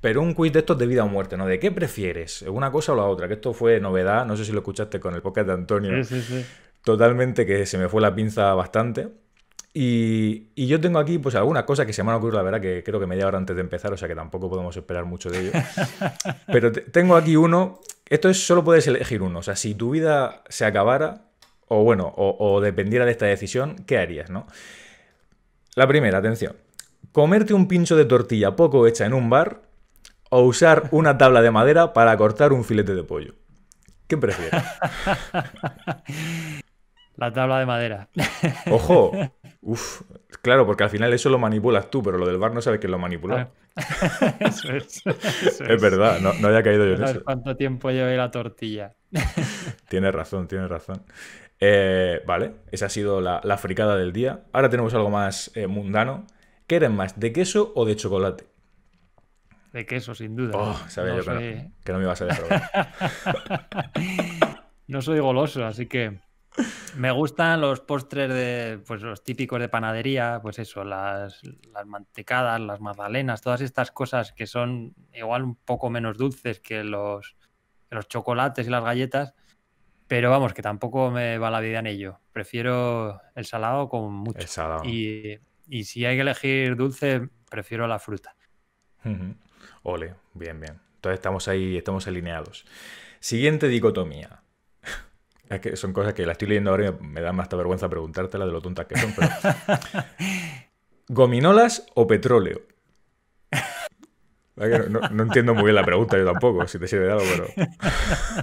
Pero un quiz de estos de vida o muerte, ¿no? ¿De qué prefieres? ¿Una cosa o la otra? Que esto fue novedad, no sé si lo escuchaste con el podcast de Antonio. Totalmente que se me fue la pinza bastante. Y, yo tengo aquí pues algunas cosas que se me han ocurrido, la verdad que creo que media hora antes de empezar, o sea que tampoco podemos esperar mucho de ello. Pero tengo aquí uno, esto es solo puedes elegir uno, o sea, si tu vida se acabara, o bueno, o dependiera de esta decisión, ¿qué harías, no? La primera, atención, comerte un pincho de tortilla poco hecha en un bar o usar una tabla de madera para cortar un filete de pollo? ¿Qué prefieres? La tabla de madera. Ojo, Uf, claro, porque al final eso lo manipulas tú, pero lo del bar no sabes quién lo manipula. Ah. Eso es. es, verdad, no, había caído yo en eso. ¿Cuánto tiempo llevé la tortilla? Tienes razón, tienes razón. Eh, vale, esa ha sido la, fricada del día. Ahora tenemos algo más eh, mundano. ¿Quieren más, de queso o de chocolate? de queso, sin duda. Oh, no que, no, me iba a no soy goloso, así que me gustan los postres de, pues los típicos de panadería, pues eso, las, mantecadas, las magdalenas, todas estas cosas que son igual un poco menos dulces que los, los chocolates y las galletas. Pero vamos, que tampoco me va la vida en ello. Prefiero el salado con mucho. Y, si hay que elegir dulce, prefiero la fruta. Ole, bien, bien. Entonces estamos ahí, estamos alineados. Siguiente dicotomía. Es que son cosas que la estoy leyendo ahora y me da más vergüenza preguntártela de lo tontas que son, ¿Gominolas o petróleo? No, entiendo muy bien la pregunta, yo tampoco, si te sirve de algo, pero.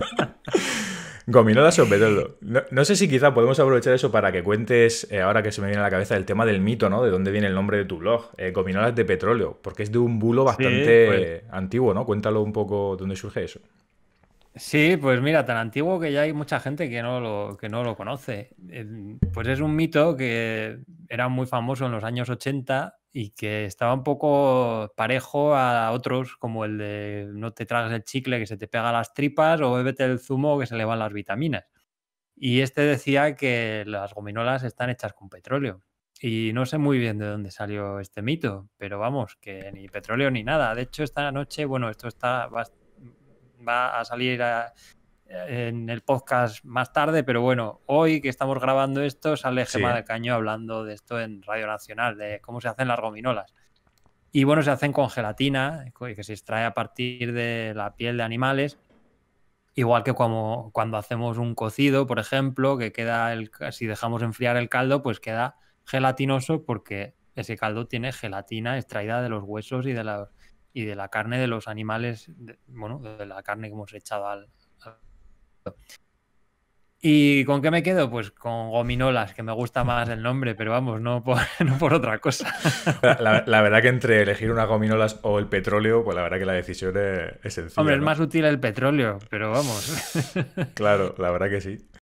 Gominolas o petróleo. No, sé si quizá podemos aprovechar eso para que cuentes, eh, ahora que se me viene a la cabeza, el tema del mito, ¿no? De dónde viene el nombre de tu blog, eh, Gominolas de Petróleo, porque es de un bulo bastante pues. antiguo, ¿no? Cuéntalo un poco dónde surge eso. Sí, pues mira, tan antiguo que ya hay mucha gente que no lo, que no lo conoce. Eh, pues es un mito que era muy famoso en los años 80 y que estaba un poco parejo a otros, como el de no te tragas el chicle que se te pega las tripas o bébete el zumo que se le van las vitaminas. Y este decía que las gominolas están hechas con petróleo. Y no sé muy bien de dónde salió este mito, pero vamos, que ni petróleo ni nada. De hecho, esta noche, bueno, esto está va a salir a, en el podcast más tarde, pero bueno, hoy que estamos grabando esto sale Gema de Caño hablando de esto en Radio Nacional, de cómo se hacen las gominolas. Y bueno, se hacen con gelatina, que se extrae a partir de la piel de animales, igual que como, cuando hacemos un cocido, por ejemplo, que queda, el, si dejamos enfriar el caldo, pues queda gelatinoso porque ese caldo tiene gelatina extraída de los huesos y de la, y de la carne de los animales, bueno, de la carne que hemos echado al, ¿Y con qué me quedo? Pues con gominolas, que me gusta más el nombre, pero vamos, no por, otra cosa. La, verdad que entre elegir una gominolas o el petróleo, pues la verdad que la decisión es, sencilla. Hombre, es más útil el petróleo, pero vamos. Claro, la verdad que sí.